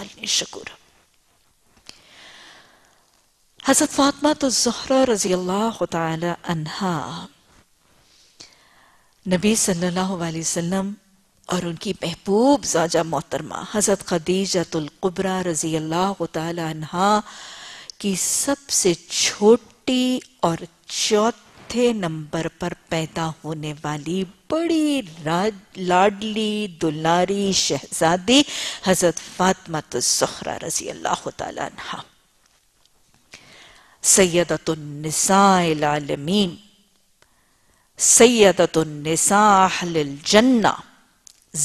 आलिन शकुर हजरत फातमा तो जहरा रजी अल्लाह तहा नबी सल्लल्लाहु अलैहि वसल्लम और उनकी महबूब जाजा मोहतरमा हजरत खदीजतुल्कुबरा रजी अल्लाह तहा की सबसे छोटी और चौथी चौथे नंबर पर पैदा होने वाली बड़ी लाडली दुलारी शहजादी हजरत फातमा तहरा तो रजी अल्लाह तला सैदतुलनिसामीन सैदतुलनिसाजन्ना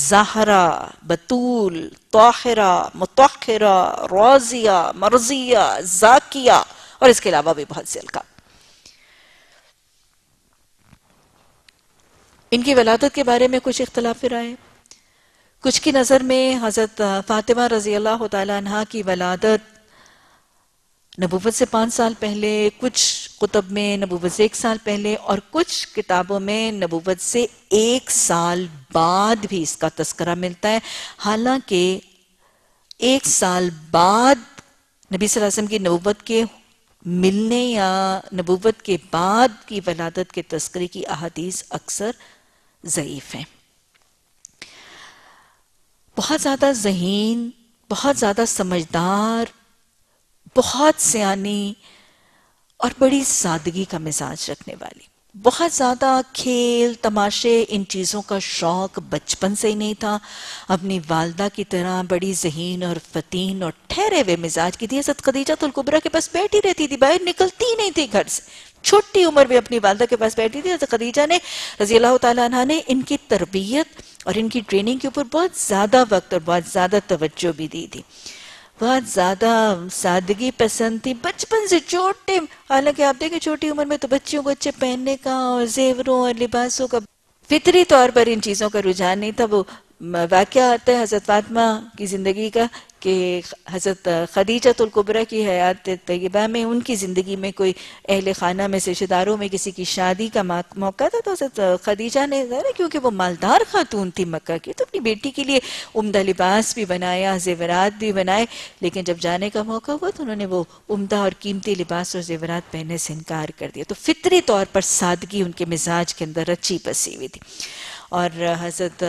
जहरा बतूल तोहरा मुतरा रोजिया मर्जिया जाकिया और इसके अलावा भी बहुत से अलका इनकी वलादत के बारे में कुछ इख्तलाफ राय कुछ की नज़र में हज़रत फ़ातिमा रज़ी अल्लाह तह की वलादत नबूबत से पांच साल पहले कुछ कुतब में नबूबत से एक साल पहले और कुछ किताबों में नबूबत से एक साल बाद भी इसका तस्करा मिलता है हालांकि एक साल बाद नबी वसम की नबूबत के मिलने या नबूबत के बाद की वलादत के तस्करे की अहदीस अक्सर ज़यीफ़ हैं बहुत ज़्यादा जहीन बहुत ज़्यादा समझदार बहुत सियानी और बड़ी सादगी का मिजाज रखने वाली बहुत ज़्यादा खेल तमाशे इन चीज़ों का शौक बचपन से ही नहीं था अपनी वालदा की तरह बड़ी जहीन और फतीन और ठहरे हुए मिजाज की थी सद खदीजा तुलकुबरा तो के पास बैठी रहती थी बाहर निकलती ही नहीं थी घर से छोटी उम्र में अपनी वालदा के पास बैठी थी खदीजा ने रजी अल्लाह ने इनकी तरबियत और इनकी ट्रेनिंग के ऊपर बहुत ज़्यादा वक्त और बहुत ज़्यादा तवज्जो भी दी थी बहुत ज़्यादा सादगी पसंद थी बचपन से छोटे हालांकि आप देखें छोटी उम्र में तो बच्चियों को अच्छे पहनने का और जेवरों और लिबासों का फितरी तौर पर इन चीज़ों का रुझान नहीं था वो वाक़ आता है हज़रत फातमा की ज़िंदगी का कि हज़रत खदीजा तुलकुबरा की हयात तयबा में उनकी ज़िंदगी में कोई अहल खाना में रिश्तेदारों में किसी की शादी का मौका था तो हज़रत खदीजा ने ज़रा क्योंकि वो मालदार खातून थी मक्का की तो अपनी बेटी के लिए उम्दा लिबास भी बनाया जेवरात भी बनाए लेकिन जब जाने का मौका हुआ तो उन्होंने वो उमदा और कीमती लिबास और जेवरात पहनने से इनकार कर दिया तो फितरी तौर पर सादगी उनके मिजाज के अंदर अच्छी बसी हुई थी और हजरत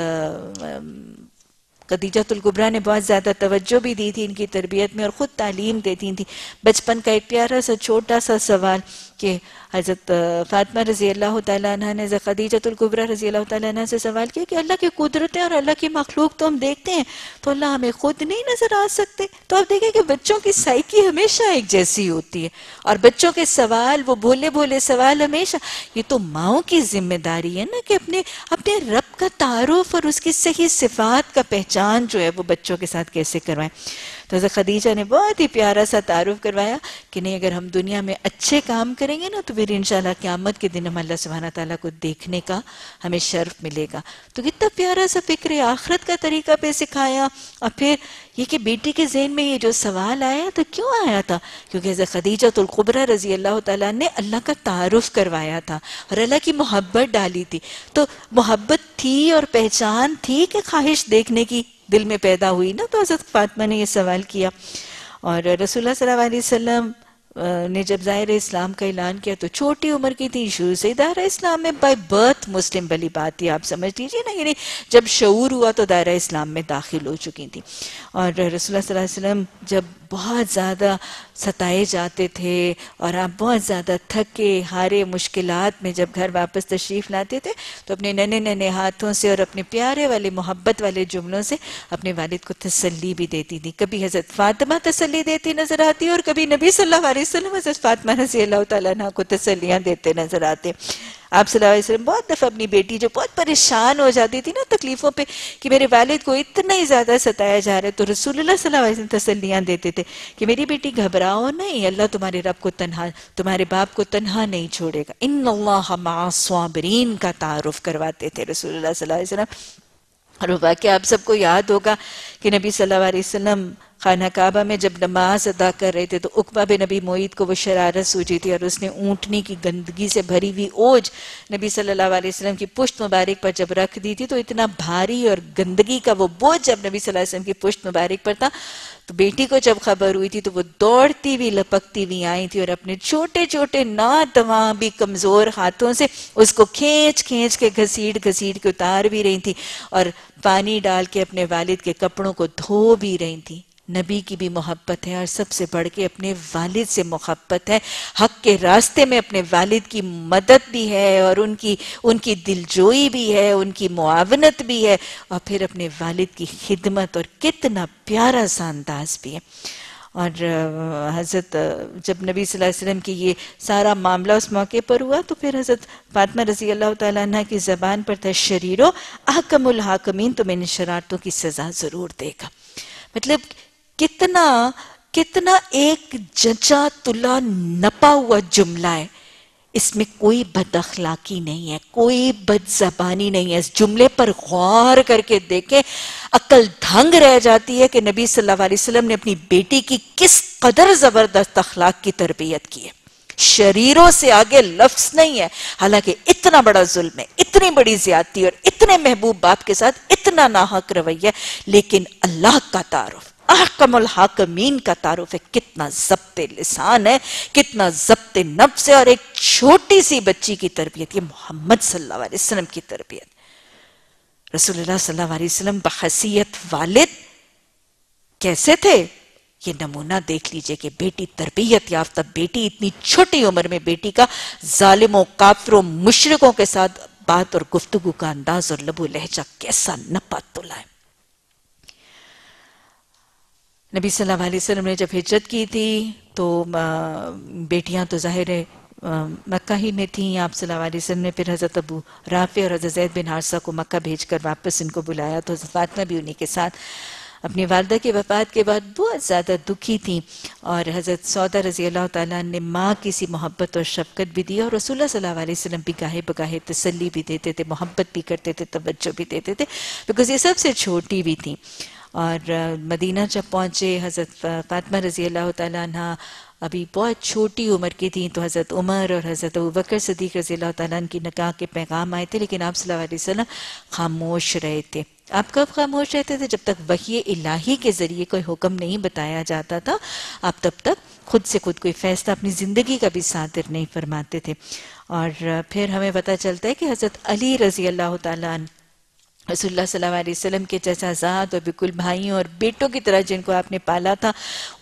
खदीजतुल्कुबरा ने बहुत ज़्यादा तवज्जो भी दी थी इनकी तरबियत में और ख़ुद तालीम देती थी बचपन का एक प्यारा सा छोटा सा सवाल कि हज़रत फ़ातमा रज़ी अल्लाह तह ने खदीजतुल्कुबरा रज़ी अल्लाह तह से सवाल किया कि अल्लाह की कुदरतें और अल्लाह की मखलूक तो हम देखते हैं तो अल्लाह हमें ख़ुद नहीं नज़र आ सकते तो आप देखें कि बच्चों की साइकी हमेशा एक जैसी होती है और बच्चों के सवाल वो भोले भोले सवाल हमेशा ये तो माओ की जिम्मेदारी है ना कि अपने अपने रब का तारुफ और उसकी सही सिफात का पहचान मैदान जो है वो बच्चों के साथ कैसे करवाएं तो हज़रत खदीजा ने बहुत ही प्यारा सा तारुफ करवाया कि नहीं अगर हम दुनिया में अच्छे काम करेंगे ना तो फिर इन क़्यामत के दिन हम अल्लाह सुबहाना तला को देखने का हमें शर्फ मिलेगा तो कितना प्यारा सा फ़िक्र आखरत का तरीका पे सिखाया और फिर ये कि बेटी के जहन में ये जो सवाल आया तो क्यों आया था क्योंकि हज़रत खदीजा तुलकुबरा रजी अल्लाह तला ने अल्लाह का तारुफ करवाया था और अल्लाह की मोहब्बत डाली थी तो मोहब्बत थी और पहचान थी कि ख्वाहिश देखने की दिल में पैदा हुई ना तो हज़रत फातमा ने यह सवाल किया और रसोल्ला सल्लाम ने जब ज़ाहिर इस्लाम का ऐलान किया तो छोटी उम्र की थी शुरू से दायरा इस्लाम में बाय बर्थ मुस्लिम भली बात थी आप समझ लीजिए ना यानी जब शूर हुआ तो दायरा इस्लाम में दाखिल हो चुकी थी और रसोल्ला वसम जब बहुत ज़्यादा सताए जाते थे और आप बहुत ज़्यादा थके हारे मुश्किलात में जब घर वापस तशरीफ़ लाते थे तो अपने नन्हे नन्हे हाथों से और अपने प्यारे वाले मोहब्बत वाले जुमलों से अपने वालिद को तसली भी देती थी कभी हज़रत फातिमा तसली देती नज़र आती और कभी नबी सल्लल्लाहु अलैहि वसल्लम हज़रत फातिमा रजी अल्लाह तला को तसलियाँ देते नज़र आते आप सल्लम बहुत दफ़ा अपनी बेटी जो बहुत परेशान हो जाती थी ना तकलीफ़ों पर कि मेरे वालद को इतना ही ज़्यादा सताया जा रहा है तो रसूल सल्लाम तसलियाँ देते थे कि मेरी बेटी घबराओ नहीं अल्लाह तुम्हारे रब को तनहा तुम्हारे बाप को तनहा नहीं छोड़ेगा इन अल्लाह का तारफ़ करवाते थे रसूल सल्लम और वाक्य आप सबको याद होगा कि नबी सल्लल्लाहु अलैहि वसल्लम खाना काबा में जब नमाज अदा कर रहे थे तो उकबा बिन नबी मोईद को वो शरारत सूझी थी और उसने ऊँटनी की गंदगी से भरी हुई ओझ नबी सल्लल्लाहु अलैहि वसल्लम की पुश्त मुबारक पर जब रख दी थी तो इतना भारी और गंदगी का वो बोझ जब नबी सल्लल्लाहु अलैहि वसल्लम की पुश्त मुबारक पर था तो बेटी को जब खबर हुई थी तो वो दौड़ती हुई लपकती हुई आई थी और अपने छोटे छोटे ना दवा भी कमजोर हाथों से उसको खींच खींच के घसीट घसीट के उतार भी रही थी और पानी डाल के अपने वालिद के कपड़ों को धो भी रही थी नबी की भी मोहब्बत है और सबसे बढ़ के अपने वालिद से मोहब्बत है हक के रास्ते में अपने वालिद की मदद भी है और उनकी उनकी दिलजोई भी है उनकी मुआवनत भी है और फिर अपने वालिद की खिदमत और कितना प्यारा सा अंदाज भी है और हज़रत जब नबी सल्लल्लाहु अलैहि वसल्लम की ये सारा मामला उस मौके पर हुआ तो फिर हज़रत फातमा रजी अल्लाह तह की ज़बान पर था शरीरों अकमुल हाकमीन तुम्हें तो शरारतों की सज़ा ज़रूर देगा मतलब कितना कितना एक जचा तुला नपा हुआ जुमला है इसमें कोई बदअखलाकी नहीं है कोई बदजबानी नहीं है इस जुमले पर गौर करके देखें अक्ल धंग रह जाती है कि नबी सल्लल्लाहु अलैहि वसल्लम ने अपनी बेटी की किस कदर जबरदस्त अखलाक की तरबियत की है शरीरों से आगे लफ्ज नहीं है हालांकि इतना बड़ा जुल्म है इतनी बड़ी ज्यादती और इतने महबूब बाप के साथ इतना नाहक रवैया लेकिन अल्लाह का तारफ अहकमल हाकमीन का तारुफ है कितना जब्त लिसान है कितना जब्त नफ्स है और एक छोटी सी बच्ची की तरबियत ये मोहम्मद सल्लल्लाहु अलैहि वसल्लम की तरबियत रसूलुल्लाह सल्लल्लाहु अलैहि वसल्लम वालिद कैसे थे ये नमूना देख लीजिए कि बेटी तरबियत याफ्ता बेटी इतनी छोटी उम्र में बेटी का जालिमों काफरों मुशरकों के साथ बात और गुफ्तगु का अंदाज और लबो लहजा कैसा नपा तुला है नबी सल्लल्लाहु अलैहि वसल्लम ने जब हिजरत की थी तो बेटियां तो जाहिर है मक्का ही में थी आप सल्लल्लाहु अलैहि वसल्लम ने फिर हज़रत अबू राफ़े और हज़रत जैद बिन हारसा को मक्का भेजकर वापस इनको बुलाया तो फातमा भी उन्हीं के साथ अपनी वालदा के वफ़ात के बाद बहुत ज़्यादा दुखी थी और हज़रत सौदा रज़ी अल्लाह ताली ने माँ की सी मोहब्बत और शफकत भी दी और रसूल सल्ला वसलम भी गाहे बगाहे तसली भी देते थे मोहब्बत भी करते थे तवज्जो भी देते थे बिकॉज़ ये सबसे छोटी भी थी और मदीना जब पहुँचे हज़रत फ़ातमा रज़ी अल्लाह त अभी बहुत छोटी उम्र की थी तो हज़रत उमर और हज़रत बकर सदीक रज़ी अल्लाह की नकाह के पैगाम आए थे लेकिन आप सल्लल्लाहु खामोश रहे थे आप कब खामोश रहते थे जब तक वही इलाही के ज़रिए कोई हुक्म नहीं बताया जाता था आप तब तक खुद से खुद कोई फैसला अपनी ज़िंदगी का भी सातिर नहीं फरमाते थे और फिर हमें पता चलता है कि हज़रत अली रज़ी अल्लाह रसोल्ला वसम के चचाजाद और बिल्कुल भाइयों और बेटों की तरह जिनको आपने पाला था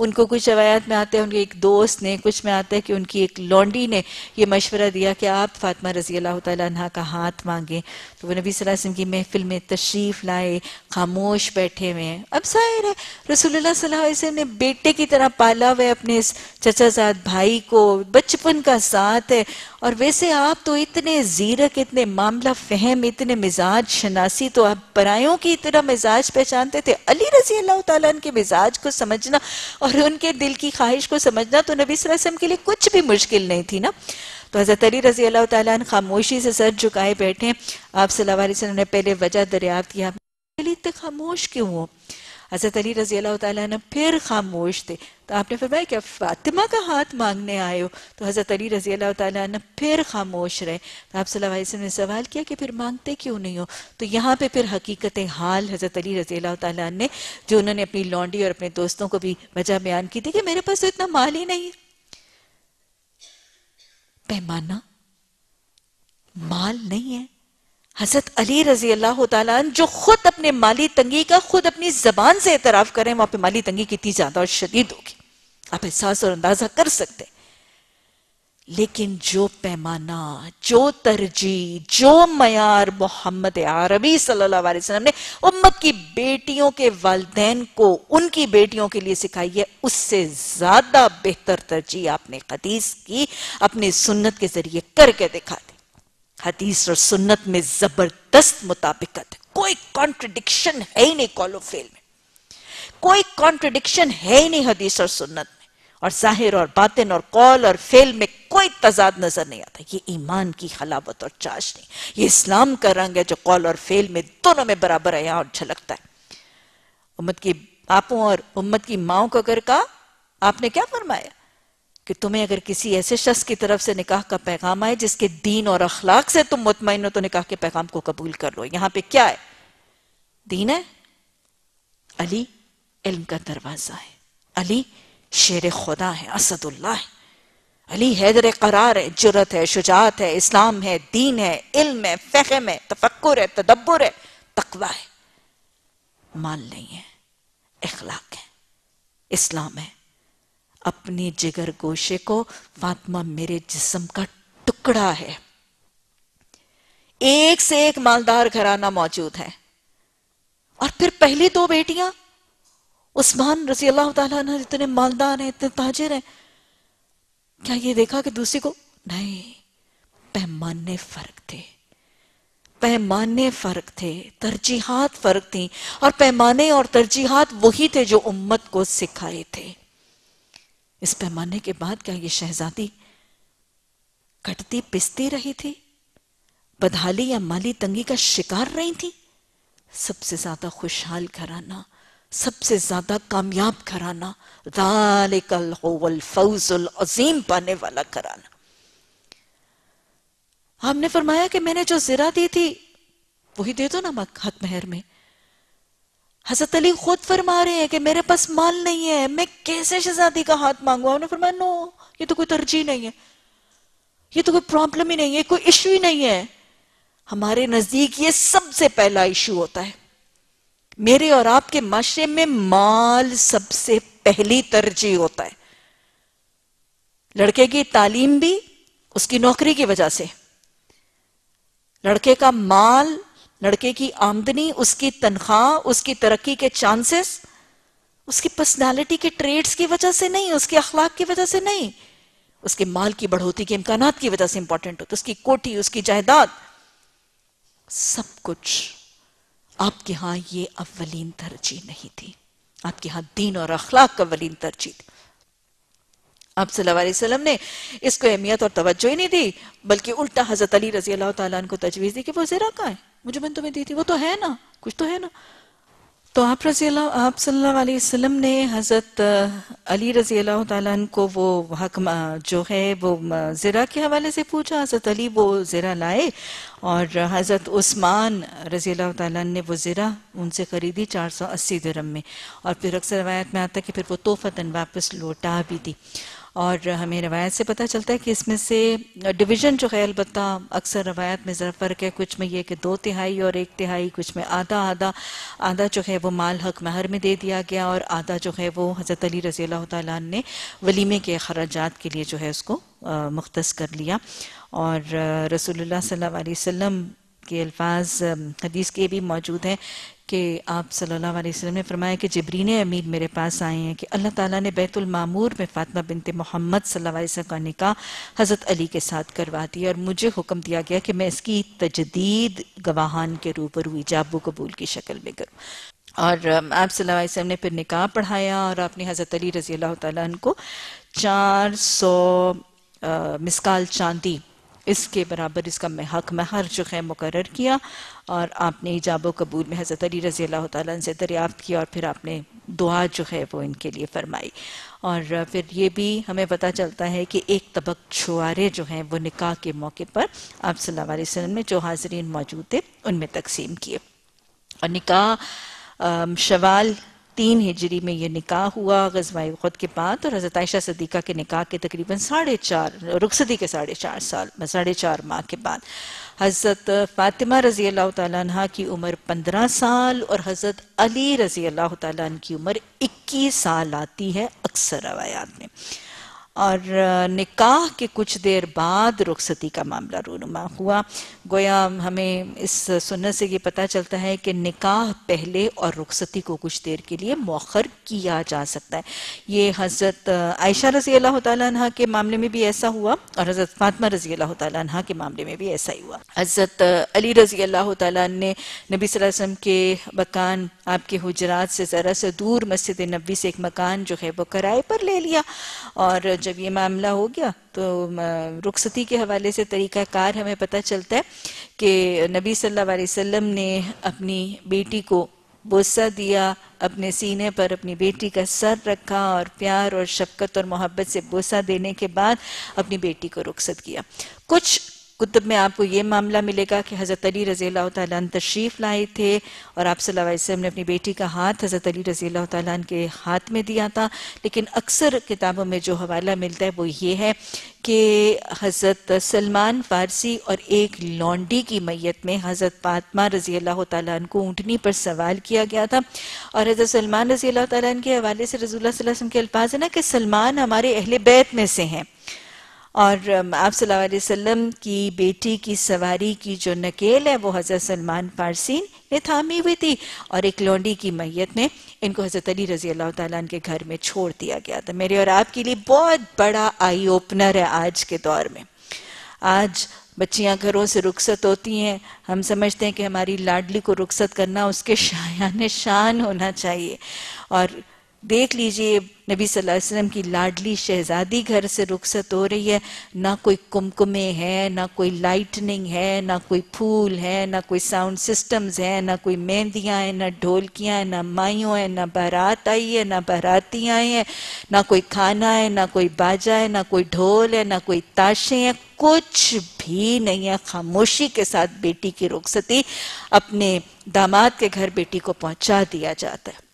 उनको कुछ रवायात में आते हैं उनके एक दोस्त ने कुछ में आता है कि उनकी एक लॉन्डी ने यह मशवरा दिया कि आप फातमा रजी अल्लाह तह का हाथ मांगें तो वो नबी वसम की महफिल में तशरीफ़ लाए खामोश बैठे हुए हैं अब शायर है रसोल्ला वसम ने बेटे की तरह पाला हुआ अपने इस चचाजाद भाई को बचपन का साथ है और वैसे आप तो इतने जीरक इतने मामला फहम इतने मिजाज शनासी तो परायों की तरह मिजाज पहचानते थे अली रजी अल्लाह के मिजाज को समझना और उनके दिल की ख्वाहिश को समझना तो नबी वसम के लिए कुछ भी मुश्किल नहीं थी ना तो हज़रत अली रजी अल्लाह तन खामोशी से सर झुकाए बैठे आप सल्ला ने पहले वजह दरियाफ्त किया खामोश क्यों हो हज़रत अली रजी अल्लाह तन फिर खामोश थे तो आपने फरमाया कि फातिमा का हाथ मांगने आयो तो हज़रत अली रजी अल्लाह तन फिर खामोश रहे तो आप सल्लाम ने सवाल किया कि फिर मांगते क्यों नहीं हो तो यहाँ पर फिर हकीकत हाल हज़रत अली रजी अल्लाह ने जो उन्होंने अपनी लॉन्डी और अपने दोस्तों को भी वजह बयान की थी कि मेरे पास तो इतना माल ही नहीं है पैमाना माल नहीं है हजरत अली रजी अल्लाह जो खुद अपने माली तंगी का खुद अपनी जबान से एतराफ़ करें वहां पे माली तंगी कितनी ज्यादा और शदीद होगी आप एहसास और अंदाजा कर सकते लेकिन जो पैमाना जो तरजीह जो मैार मोहम्मद आरबी सल्लाम ने उम्मत की बेटियों के वालदे को उनकी बेटियों के लिए सिखाई है उससे ज्यादा बेहतर तरजीह आपने खदीस की अपने सुन्नत के जरिए करके दिखा दी हदीस और सुन्नत में जबरदस्त मुताबिकत है कोई कॉन्ट्रडिक्शन है ही नहीं कॉलो फेल में कोई कॉन्ट्रडिक्शन है ही नहीं हदीस और सुन्नत में और जाहिर और बातिन और कॉल और फेल में कोई तजाद नजर नहीं आता ये ईमान की हलावत और चाशनी ये इस्लाम का रंग है जो कॉल और फेल में दोनों में बराबर है यहाँ झलकता है उम्मत की बापों और उम्मत की माओ को अगर कहा आपने क्या फरमाया कि तुम्हें अगर किसी ऐसे शख्स की तरफ से निकाह का पैगाम आए जिसके दीन और अखलाक से तुम मुतमिन हो तो निकाह के पैगाम को कबूल कर लो यहां पे क्या है दीन है अली इल्म का दरवाजा है अली शेर खुदा है असदुल्ला है अली हैदर करार है जुरत है शुजात है इस्लाम है दीन है इल्म है फेहम है तफक्र है तदब्बर है तकवा है माल नहीं है अखलाक है इस्लाम है अपने जिगर गोशे को फातमा मेरे जिस्म का टुकड़ा है एक से एक मालदार घराना मौजूद है और फिर पहली दो बेटियां उस्मान रसी अल्लाह तला इतने मालदार हैं इतने ताजिर हैं क्या ये देखा कि दूसरी को नहीं पैमाने फर्क थे पैमाने फर्क थे तरजीहात फर्क थी और पैमाने और तरजीहात वही थे जो उम्मत को सिखाए थे इस पैमाने के बाद क्या ये शहजादी कटती पिसती रही थी बदहाली या माली तंगी का शिकार रही थी सबसे ज्यादा खुशहाल घराना सबसे ज्यादा कामयाब घराना दालिकल होवल फौजुल अजीम पाने वाला घराना आपने फरमाया कि मैंने जो जिरा दी थी वही दे दो ना हक महर में हजरत अली खुद फरमा रहे हैं कि मेरे पास माल नहीं है मैं कैसे शहजादी का हाथ मांगू उन्होंने फरमाया नो ये तो कोई तरजीह नहीं है ये तो कोई प्रॉब्लम ही नहीं है कोई इशू ही नहीं है हमारे नजदीक ये सबसे पहला इशू होता है मेरे और आपके माशरे में माल सबसे पहली तरजीह होता है लड़के की तालीम भी उसकी नौकरी की वजह से लड़के का माल लड़के की आमदनी उसकी तनख्वाह उसकी तरक्की के चांसेस उसकी पर्सनालिटी के ट्रेड्स की वजह से नहीं उसके अखलाक की वजह से नहीं उसके माल की बढ़ोतरी के इम्कान की वजह से इंपॉर्टेंट हो तो उसकी कोठी उसकी जायदाद सब कुछ आपके यहां ये अवलीन तरजीह नहीं थी आपके यहां दीन और अखलाक का अवलीन तरजीह थी आप सल्लाम ने इसको अहमियत और तवज्जो ही नहीं दी बल्कि उल्टा हजरत अली रजी अल्लाह तला तजवीज़ दी कि वो जरा का है वो जो मैंने तुम्हें दी थी वो तो है ना कुछ तो है ना तो आप रजी आप वसल्लम ने हज़रत अली रजी अल्लाह तन को वो हकम जो है वो ज़रा के हवाले से पूछा हज़रत अली वो ज़रा लाए और हज़रत उस्मान रजी अल्लाह तन ने वो ज़रा उनसे ख़रीदी चार सौ अस्सी दरम में और फिर अक्सर रवायत में आता कि फिर वो तोहफ़तन वापस लौटा भी दी और हमें रवायत से पता चलता है कि इसमें से डिवीज़न जो है अलबत् अक्सर रवायत में ज़रा फ़र्क है कुछ में यह कि दो तिहाई और एक तिहाई कुछ में आधा आधा आधा जो है वो माल हक महर में दे दिया गया और आधा जो है वो हज़रत अली रज़ी अल्लाह ने वलीमे के अखराजात के लिए जो है उसको मुख्त कर लिया और रसोल्ला वसम के अल्फाज हदीस के भी मौजूद हैं कि आप सल्लल्लाहु अलैहि वसल्लम ने फरमाया कि जबरीन अमीर मेरे पास आए हैं कि अल्लाह ताला ने बैतुल मामूर में फ़ातिमा बिनते मोहम्मद सल्लल्लाहु अलैहि वसल्लम का निकाह हज़रत अली के साथ करवा दिया और मुझे हुक्म दिया गया कि मैं इसकी तजदीद गवाहान के रूबरू जाबू कबूल की शक्ल में करूँ और आप सल्लल्लाहु अलैहि वसल्लम ने फिर निकाह पढ़ाया और आपने हज़रत अली रज़ी अल्लाह तन को चार सौ मिसकाल चांदी इसके बराबर इसका हक महर जो है मुकर किया और आपने ईजाब कबूल में हज़रत अली रज़ी अल्लाह तन से दरियाफ़त किया और फिर आपने दुआ जो है वो इनके लिए फरमाई और फिर ये भी हमें पता चलता है कि एक तबक छुआरे जो हैं वो निकाह के मौके पर आप सल्लल्लाहु अलैहि वसल्लम ने जो हाजरीन मौजूद थे उनमें तकसीम किए और निकाह शवाल तीन हिजरी में ये निकाह हुआ गजवाई खुद के बाद और हज़रत आयशा सदीक़ा के निकाह के तकरीबन साढ़े चार रुखसदी के साढ़े चार साल साढ़े चार माह के बाद हज़रत फ़ातिमा रज़ी अल्लाह तहा की उम्र पंद्रह साल और हज़रत अली रज़ी अल्लाह तह की उम्र इक्कीस साल आती है अक्सर रवायात में और निकाह के कुछ देर बाद रुखसती का मामला रूनुमा हुआ गोया हमें इस सुनने से ये पता चलता है कि निकाह पहले और रुखसती को कुछ देर के लिए मौखर किया जा सकता है ये हज़रत आयशा रजी अल्लाह तह के मामले में भी ऐसा हुआ और हज़रत फातमा रजी अल्लाह तह के मामले में भी ऐसा ही हुआ हज़रत अली रजी अल्लाह तह ने नबी वसम के बकान आपके हजरात से ज़रा से दूर मस्जिद नबी से एक मकान जो है वो किराए पर ले लिया और जब ये मामला हो गया तो रुखसती के हवाले से तरीक़ाकार हमें पता चलता है कि नबी सल्लल्लाहु अलैहि वसल्लम ने अपनी बेटी को बोसा दिया अपने सीने पर अपनी बेटी का सर रखा और प्यार और शफकत और मोहब्बत से बोसा देने के बाद अपनी बेटी को रुखसत किया कुछ कुतुब में आपको ये मामला मिलेगा कि हज़रत अली रज़ी तन तशरीफ़ लाए थे और आप सल्लल्लाहु अलैहि वसल्लम ने अपनी बेटी का हाथ हज़रत अली रज़ी तन के हाथ में दिया था लेकिन अक्सर किताबों में जो हवाला मिलता है वो ये है कि हज़रत सलमान फारसी और एक लॉन्डी की मैत में हज़रत फातमा रज़ी अल्लाह तन को ऊँटनी पर सवाल किया गया था और हज़रत सलमान रज़ी अल्लाह तन के हवाले से रसूल वसम के अल्फाज है ना कि सलमान हमारे अहल बैत में से हैं और आप सल्लम की बेटी की सवारी की जो नकेल है वो हज़रत सलमान पारसीन ने थामी हुई थी और एक लौंडी की मैयत में इनको हज़रत अली रजी अल्लाह ताला के घर में छोड़ दिया गया था मेरे और आपके लिए बहुत बड़ा आई ओपनर है आज के दौर में आज बच्चियां घरों से रुखसत होती हैं हम समझते हैं कि हमारी लाडली को रुखसत करना उसके शायान शान होना चाहिए और देख लीजिए नबी सल्लल्लाहु अलैहि वसल्लम की लाडली शहजादी घर से रुखसत हो रही है ना कोई कुमकुमे है ना कोई लाइटनिंग है ना कोई फूल है ना कोई साउंड सिस्टम्स है ना कोई मेहंदियाँ हैं ना ढोलकियाँ हैं ना माइयों हैं ना बारात आई है ना बाराती आई हैं ना कोई खाना है ना कोई बाजा है ना कोई ढोल है ना कोई ताशे हैं कुछ भी नहीं है खामोशी के साथ बेटी की रुखसती अपने दामाद के घर बेटी को पहुँचा दिया जाता है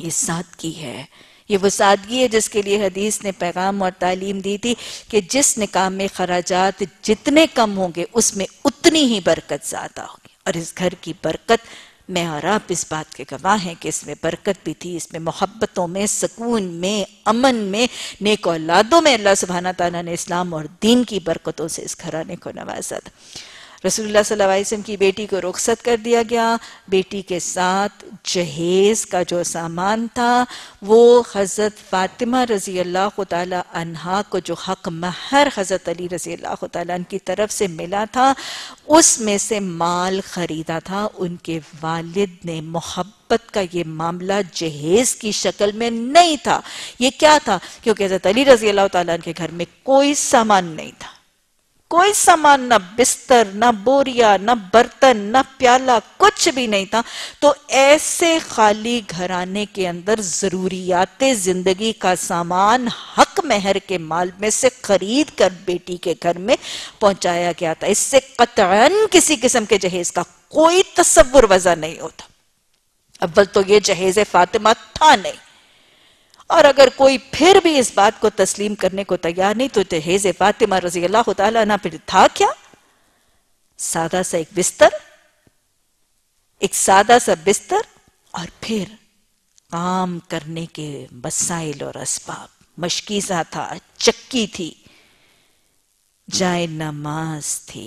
ये सादगी है ये वो सादगी है जिसके लिए हदीस ने पैगाम और तालीम दी थी कि जिस निकाम में खराजात जितने कम होंगे उसमें उतनी ही बरकत ज़्यादा होगी और इस घर की बरकत मैं और आप इस बात के गवाह हैं कि इसमें बरकत भी थी इसमें मोहब्बतों में सुकून में अमन में नेक औलादों में अल्लाह सुबहाना तला ने इस्लाम और दीन की बरकतों से इस घराने को नवाजा था रसूलुल्लाह सल्लल्लाहु अलैहि वसल्लम की बेटी को रुखसत कर दिया गया बेटी के साथ जहेज का जो सामान था वो हज़रत फातिमा रजी अल्लाह तहा को जो हक महर हज़रत अली रजी अल्लाह तन की तरफ से मिला था उसमें से माल ख़रीदा था उनके वालिद ने मोहब्बत का ये मामला जहेज की शक्ल में नहीं था ये क्या था क्योंकि हजरत अली रजी अल्लाह के घर में कोई सामान नहीं था कोई सामान ना बिस्तर ना बोरिया ना बर्तन ना प्याला कुछ भी नहीं था तो ऐसे खाली घराने के अंदर जरूरियात जिंदगी का सामान हक महर के माल में से खरीद कर बेटी के घर में पहुंचाया गया था इससे कतरन किसी किस्म के जहेज का कोई तस्वुर वजह नहीं होता अव्वल तो ये जहेज फातिमा था नहीं और अगर कोई फिर भी इस बात को तस्लीम करने को तैयार नहीं तो जहेज तो फातिमा रजी अल्लाह तला फिर था क्या सादा सा एक बिस्तर एक सादा सा बिस्तर और फिर काम करने के वसाइल और इसबाब मशकीजा था चक्की थी जाए नमाज थी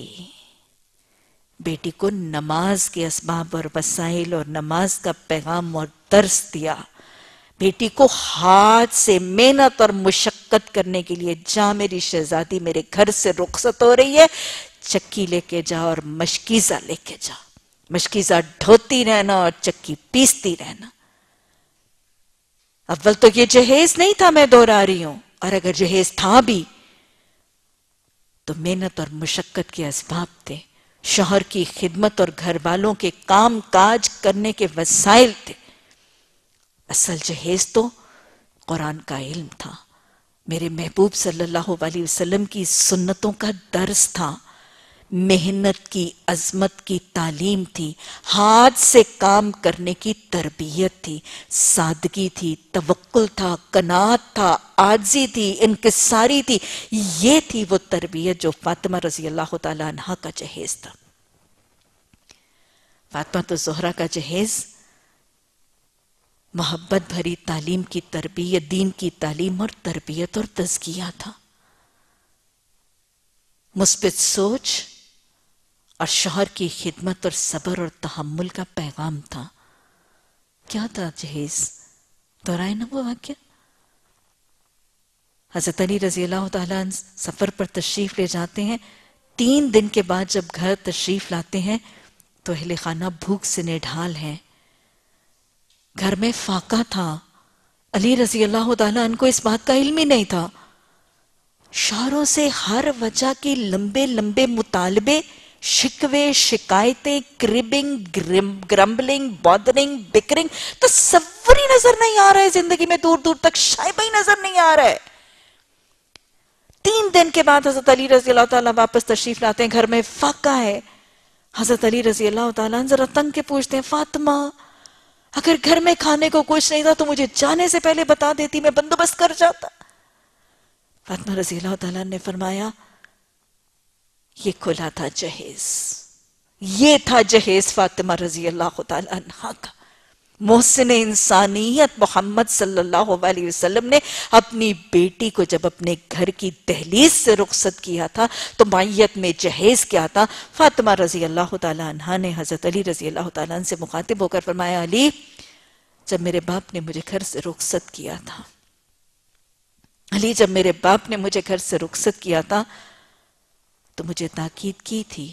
बेटी को नमाज के इसबाब और वसाइल और नमाज का पैगाम और दर्स दिया बेटी को हाथ से मेहनत और मुशक्कत करने के लिए जा मेरी शहजादी मेरे घर से रुखसत हो रही है चक्की लेके जा और मशकीजा लेके जा मशकीजा ढोती रहना और चक्की पीसती रहना अव्वल तो ये जहेज नहीं था मैं दोहरा रही हूं और अगर जहेज था भी तो मेहनत और मुशक्कत के असबाब थे शोहर की खिदमत और घर वालों के काम काज करने के वसाइल थे असल जहेज तो कुरान का इल्म था मेरे महबूब सल्लल्लाहु अलैहि वसल्लम की सुन्नतों का दर्स था मेहनत की अजमत की तालीम थी हाथ से काम करने की तरबियत थी सादगी थी तवक्ल था कनात था आजी थी इनकसारी थी ये थी वो तरबियत जो फातिमा रजी अल्लाह तहा का जहेज था फातिमा तो जोहरा का जहेज़ मोहब्बत भरी तालीम की तरबियत दीन की तालीम और तरबियत और तजकिया था मुस्बित सोच और शोहर की खिदमत और सबर और तहमुल का पैगाम था क्या था जहेज दोहराए ना वो वाक्य हजरत अली रजी अल्लाह सफ़र पर तशरीफ ले जाते हैं तीन दिन के बाद जब घर तशरीफ लाते हैं तो अहले खाना भूख से निढाल हैं घर में फाका था अली रजी अल्लाह तन को इस बात का इल्म ही नहीं था शहरों से हर वजह के लंबे लंबे मुतालबे शिकवे शिकायतें क्रिबिंग ग्रम्बलिंग बॉदरिंग बिकरिंग तो सवर नजर नहीं आ रहा है जिंदगी में दूर दूर तक शायब ही नजर नहीं आ रहा है तीन दिन के बाद हजरत अली रजी अल्लाह तला वापस तशरीफ लाते हैं घर में फाका है हजरत अली रजी अल्लाह तला जरा तंग के पूछते हैं फातिमा अगर घर में खाने को कुछ नहीं था तो मुझे जाने से पहले बता देती मैं बंदोबस्त कर जाता फातमा रजी तला ने फरमाया ये खुला था जहेज ये था जहेज फातिमा रजी अल्लाह का मोहसिन इंसानियत मोहम्मद सल्लल्लाहु अलैहि वसल्लम ने अपनी बेटी को जब अपने घर की दहलीज से रुखसत किया था तो माइत में जहेज क्या था फातिमा रजी अल्लाह तह ने हजरत अली रजी अल्लाह तन से मुखातिब होकर फरमाया अली जब मेरे बाप ने मुझे घर से रुखसत किया था अली जब मेरे बाप ने मुझे घर से रुखसत किया था तो मुझे ताकीद की थी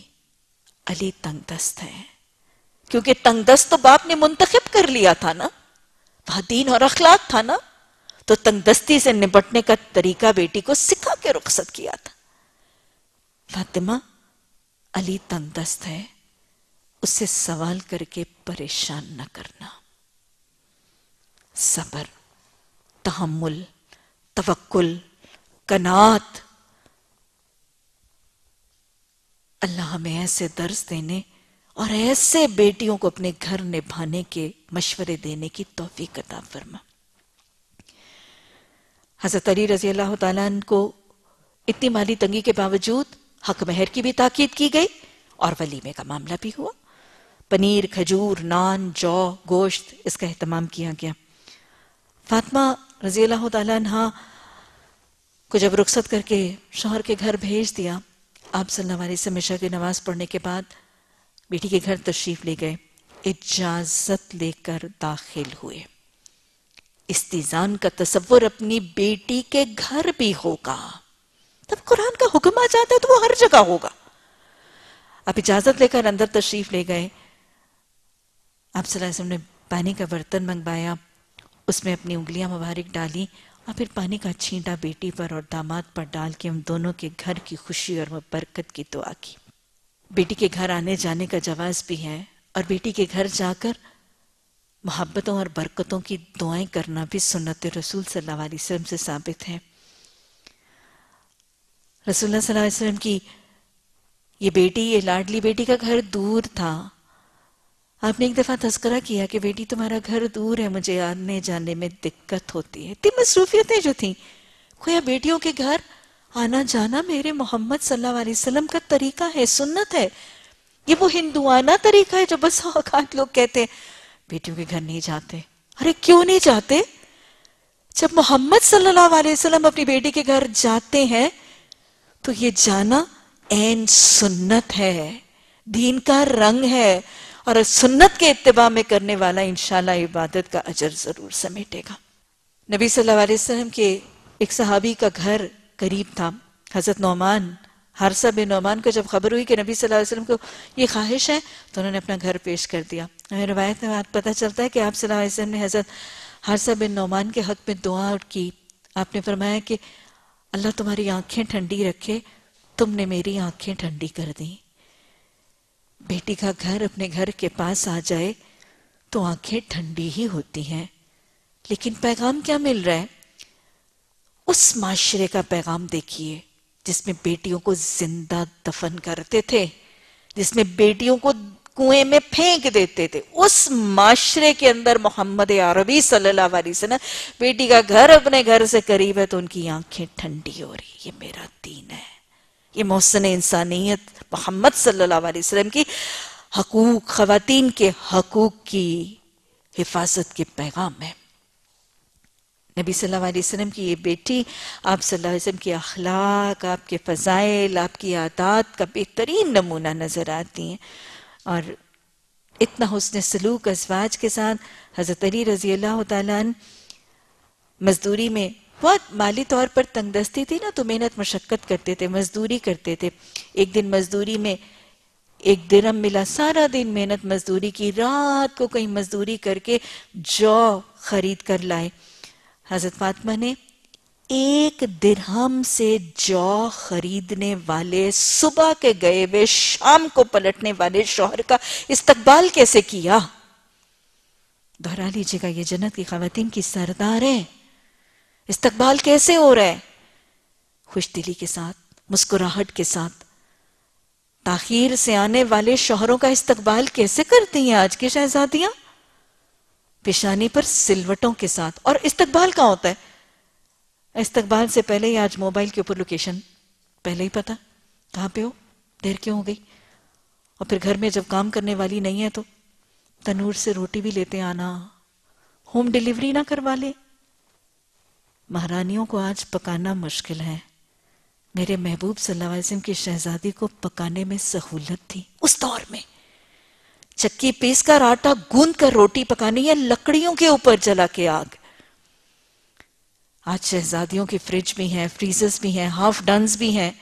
अली तंगदस्त है क्योंकि तंगदस्त तो बाप ने मुंतखब कर लिया था ना वह दीन और अखलाक था ना तो तंगदस्ती से निपटने का तरीका बेटी को सिखा के रुखसत किया था फातिमा अली तंगदस्त है उससे सवाल करके परेशान न करना सबर तहमुल तवक्ल कनात अल्लाह हमें ऐसे दर्ज देने और ऐसे बेटियों को अपने घर निभाने के मशवरे देने की तोहफी कता फरमा हजरत अली रजी अल्लाह को इतनी माली तंगी के बावजूद हक महर की भी ताकीद की गई और वलीमे का मामला भी हुआ पनीर खजूर नान जौ गोश्त इसका अहतमाम किया गया फातमा रजी अल्लाह तहा को जब रुखसत करके शोहर के घर भेज दिया आप सल्ला वसम के नमाज पढ़ने के बाद बेटी के घर तशरीफ ले गए इजाजत लेकर दाखिल हुए इस्तीजान का तस्वर अपनी बेटी के घर भी होगा तब कुरान का हुक्म आ जाता है तो वो हर जगह होगा आप इजाजत लेकर अंदर तशरीफ ले गए आप सलाम ने पानी का बर्तन मंगवाया उसमें अपनी उंगलियां मुबारक डाली और फिर पानी का छींटा बेटी पर और दामाद पर डाल के हम दोनों के घर की खुशी और बरकत की दुआ की बेटी के घर आने जाने का जवाब भी है और बेटी के घर जाकर मोहब्बतों और बरकतों की दुआएं करना भी सुन्नत रसूल सल्लल्लाहु अलैहि वसल्लम से साबित है रसूलुल्लाह सल्लल्लाहु अलैहि वसल्लम की ये बेटी ये लाडली बेटी का घर दूर था आपने एक दफ़ा तस्करा किया कि बेटी तुम्हारा घर दूर है मुझे आने जाने में दिक्कत होती है इतनी मसरूफियतें जो थी खोया बेटियों के घर आना जाना मेरे मोहम्मद सल्लल्लाहु अलैहि वसल्लम का तरीका है सुन्नत है ये वो हिंदुआना तरीका है जो बस औकात लोग कहते हैं बेटियों के घर नहीं जाते अरे क्यों नहीं जाते जब मोहम्मद सल्लल्लाहु अलैहि वसल्लम अपनी बेटी के घर जाते हैं तो ये जाना एन सुन्नत है दीन का रंग है और सुन्नत के इतबा में करने वाला इनशाला इबादत का अजर जरूर समेटेगा नबी सल्लल्लाहु अलैहि वसल्लम के एक सहाबी का घर करीब था हज़रत नौमान हारसा बिन नौमान को जब खबर हुई कि नबी सल्लल्लाहु अलैहि वसल्लम को ये ख्वाहिश है तो उन्होंने अपना घर पेश कर दिया हमें रवायत में बात पता चलता है कि आप सल्लल्लाहु अलैहि वसल्लम ने हज़रत हारसा बिन नौमान के हक में दुआ की आपने फरमाया कि अल्लाह तुम्हारी आंखें ठंडी रखे तुमने मेरी आंखें ठंडी कर दी बेटी का घर अपने घर के पास आ जाए तो आंखें ठंडी ही होती हैं लेकिन पैगाम क्या मिल रहा है उस माशरे का पैगाम देखिए जिसमें बेटियों को जिंदा दफन करते थे जिसमें बेटियों को कुएं में फेंक देते थे उस माशरे के अंदर मोहम्मद अरबी सल्लल्लाहु अलैहि वसल्लम बेटी का घर अपने घर से करीब है तो उनकी आंखें ठंडी हो रही ये मेरा दीन है ये मोहसन इंसानियत मोहम्मद सल्लल्लाहु अलैहि वसल्लम की हकूक खवतिन के हकूक की हिफाजत के पैगाम है नबी सल्लल्लाहु अलैहि वसल्लम की ये बेटी आप सल्लल्लाहु अलैहि वसल्लम के अखलाक आपके फ़ज़ाइल आपकी आदात का बेहतरीन नमूना नज़र आती हैं और इतना हुसन सलूक अजवाज के साथ हज़रत अली रज़ी अल्लाह तन मजदूरी में बहुत माली तौर पर तंगदस्ती थी ना तो मेहनत मशक्क़त करते थे मजदूरी करते थे एक दिन मजदूरी में एक दिरम मिला सारा दिन मेहनत मजदूरी की रात को कहीं मजदूरी करके जौ खरीद कर लाए हजरत फातमा ने एक दिरहम से जौ खरीदने वाले सुबह के गए हुए शाम को पलटने वाले शोहर का इस्तकबाल कैसे किया दोहरा लीजिएगा ये जन्नत की खातन की सरदार है इस्तकबाल कैसे हो रहा है खुश दिली के साथ मुस्कुराहट के साथ ताखिर से आने वाले शोहरों का इस्तकबाल कैसे करती हैं आज की शहजादियां पेशानी पर सिलवटों के साथ और इस्तकबाल कहाँ होता है इस्तकबाल से पहले ही आज मोबाइल के ऊपर लोकेशन पहले ही पता कहाँ पे हो देर क्यों हो गई और फिर घर में जब काम करने वाली नहीं है तो तनूर से रोटी भी लेते आना होम डिलीवरी ना करवा ले महारानियों को आज पकाना मुश्किल है मेरे महबूब सल्लल्लाहु अलैहि वसल्लम की शहजादी को पकाने में सहूलत थी उस दौर में चक्की पीस कर आटा गूंद कर रोटी पकानी है लकड़ियों के ऊपर जला के आग आज शहजादियों की फ्रिज भी है फ्रीजर्स भी हैं हाफ डन्स भी हैं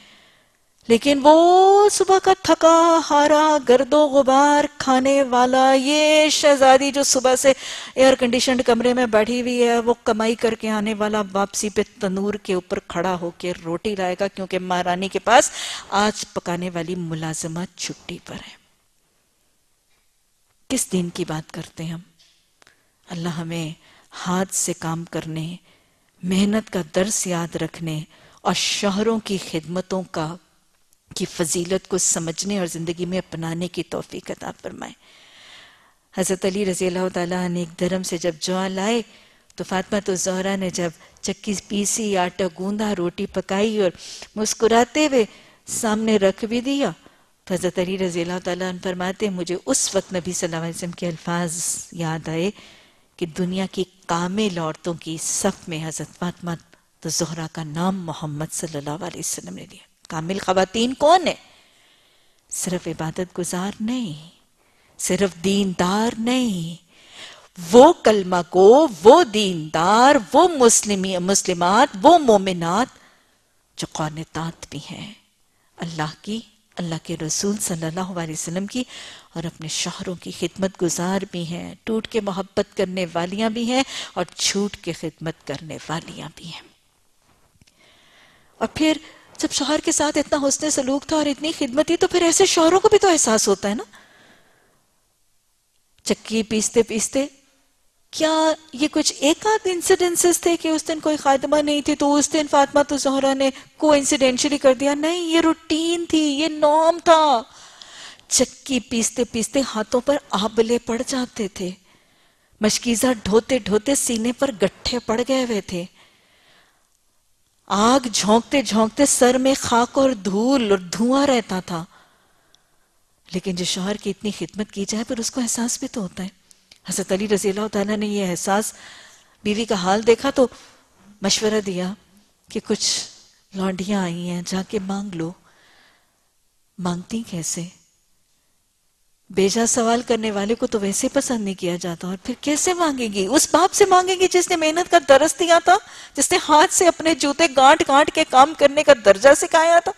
लेकिन वो सुबह का थका हारा गर्दो गुबार खाने वाला ये शहजादी जो सुबह से एयर कंडीशन कमरे में बैठी हुई है वो कमाई करके आने वाला वापसी पे तनूर के ऊपर खड़ा होकर रोटी लाएगा क्योंकि महारानी के पास आज पकाने वाली मुलाजमत छुट्टी पर है किस दिन की बात करते हैं हम अल्लाह हमें हाथ से काम करने मेहनत का दर्स याद रखने और शहरों की खिदमतों का की फजीलत को समझने और ज़िंदगी में अपनाने की तोफ़ी अता फरमाए हज़रत अली रज़ी अल्लाह ने एक धर्म से जब जुआ लाए तो फातमा तो जहरा ने जब चक्की पीसी आटा गूंदा रोटी पकाई और मुस्कुराते हुए सामने रख भी दिया तो हज़रत अली रज़ी अल्लाह फरमाते मुझे उस वक्त नबी सल्लल्लाहु अलैहि वसल्लम के अल्फाज याद आए कि दुनिया की कामिल औरतों की सफ़ में हज़रत फातमा तो जहरा का नाम मोहम्मद सल्लल्लाहु अलैहि वसल्लम ने लिया कामिल ख़वातीन कौन है सिर्फ इबादत गुजार नहीं सिर्फ दीनदार नहीं वो कलमा को वो दीनदार वो मुस्लिम मुस्लिमात वो मोमिनात जो कौनतात भी हैं अल्लाह की अल्लाह के रसूल सल्लल्लाहु अलैहि वसल्लम की और अपने शहरों की खिदमत गुजार भी हैं टूट के मोहब्बत करने वालियां भी हैं और छूट के खिदमत करने वालियां भी हैं और फिर जब शोहर के साथ इतना हौसले सलूक था और इतनी खिदमत थी तो फिर ऐसे शोहरों को भी तो एहसास होता है ना चक्की पीसते पीसते क्या ये कुछ एक आध इंसिडेंसेस थे कि उस दिन कोई खादमा नहीं थी तो उस दिन फातिमा तो जहरा ने को इंसिडेंशली कर दिया नहीं ये रूटीन थी ये नॉम था चक्की पीसते पीसते हाथों पर आबले पड़ जाते थे मशकीजा ढोते ढोते सीने पर गट्ठे पड़ गए हुए थे आग झोंकते झोंकते सर में खाक और धूल और धुआं रहता था लेकिन जो शोहर की इतनी खिदमत की जाए पर उसको एहसास भी तो होता है हजरत अली रजी अल्लाह ने यह एहसास बीवी का हाल देखा तो मशवरा दिया कि कुछ लौंडियाँ आई हैं जाके मांग लो मांगती कैसे बेजा सवाल करने वाले को तो वैसे पसंद नहीं किया जाता और फिर कैसे मांगेगी उस बाप से मांगेगी जिसने मेहनत का दरस दिया था जिसने हाथ से अपने जूते गांठ गांठ के काम करने का दर्जा सिखाया था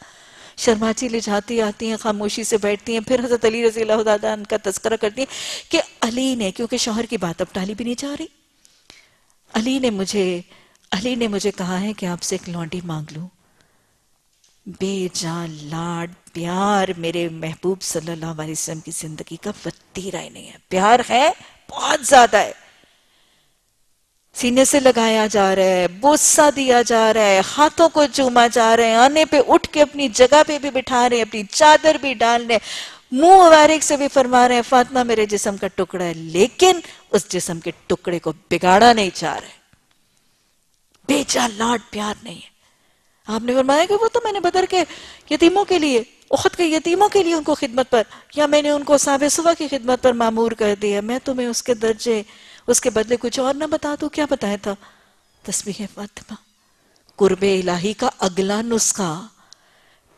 शर्माची ले जाती आती हैं खामोशी से बैठती हैं फिर हज़रत अली रजी अल्लाह का तस्करा करती हैं कि अली ने क्योंकि शोहर की बात अब टाली भी नहीं जा रही अली ने मुझे अली ने मुझे कहा है कि आपसे एक लॉन्डी मांग लू बेजान लाड प्यार मेरे महबूब सल्लल्लाहु अलैहि वसल्लम की ज़िंदगी का वतीरा ही नहीं है प्यार है बहुत ज़्यादा है सीने से लगाया जा रहा है बोसा दिया जा रहा है हाथों को चूमा जा रहे हैं आने पे उठ के अपनी जगह पे भी बिठा रहे हैं अपनी चादर भी डाल रहे मुंह वारिक से भी फरमा रहे हैं फातमा मेरे जिसम का टुकड़ा है लेकिन उस जिसम के टुकड़े को बिगाड़ा नहीं चाह रहे बेचा लाड प्यार नहीं है आपने फरमाया कि वो तो मैंने बदर के यतीमों के लिए उखद के यतीमों के लिए उनको खिदमत पर या मैंने उनको साबे सुबह की खिदमत पर मामूर कर दिया मैं तुम्हें उसके दर्जे उसके बदले कुछ और ना बता दो क्या बताया था तस्वीर फातिमा कुर्ब इलाही का अगला नुस्खा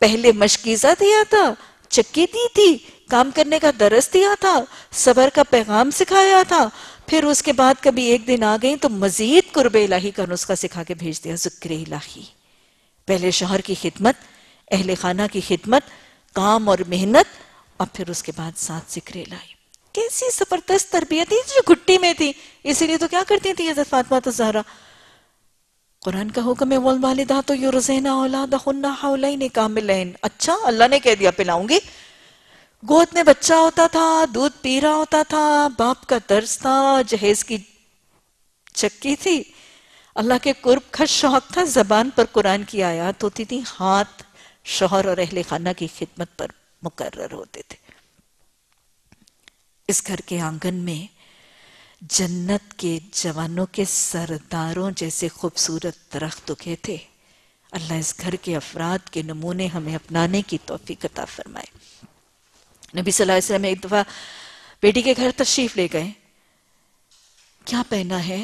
पहले मशकीजा दिया था चक्की दी थी काम करने का दरस दिया था सबर का पैगाम सिखाया था फिर उसके बाद कभी एक दिन आ गई तो मजीद कुर्ब इलाही का नुस्खा सिखा के भेज दिया जिक्र इलाही पहले शोहर की खिदमत अहल खाना की खिदमत काम और मेहनत और फिर उसके बाद साथ जिक्र इलाही कैसी जबरदस्त तरबियत थी जो घुट्टी में थी इसीलिए तो क्या करती थी हजरत फातमा तो जहरा कुरान का हुक्म है वल वालिदा तो औलाद हौलैन कामिलैन अच्छा अल्लाह ने कह दिया पिलाऊंगी गोद में बच्चा होता था दूध पी रहा होता था बाप का दर्ज था जहेज की चक्की थी अल्लाह के कुर्ब का शौक था जबान पर कुरान की आयात होती थी हाथ शोहर और अहले खाना की खिदमत पर मुकर्र होते थे इस घर के आंगन में जन्नत के जवानों के सरदारों जैसे खूबसूरत दरख्त उगे थे अल्लाह इस घर के अफराद के नमूने हमें अपनाने की तोफ़ी कता फरमाए नबी सल्लल्लाहु अलैहि वसल्लम एक दफ़ा बेटी के घर तशरीफ ले गए क्या पहना है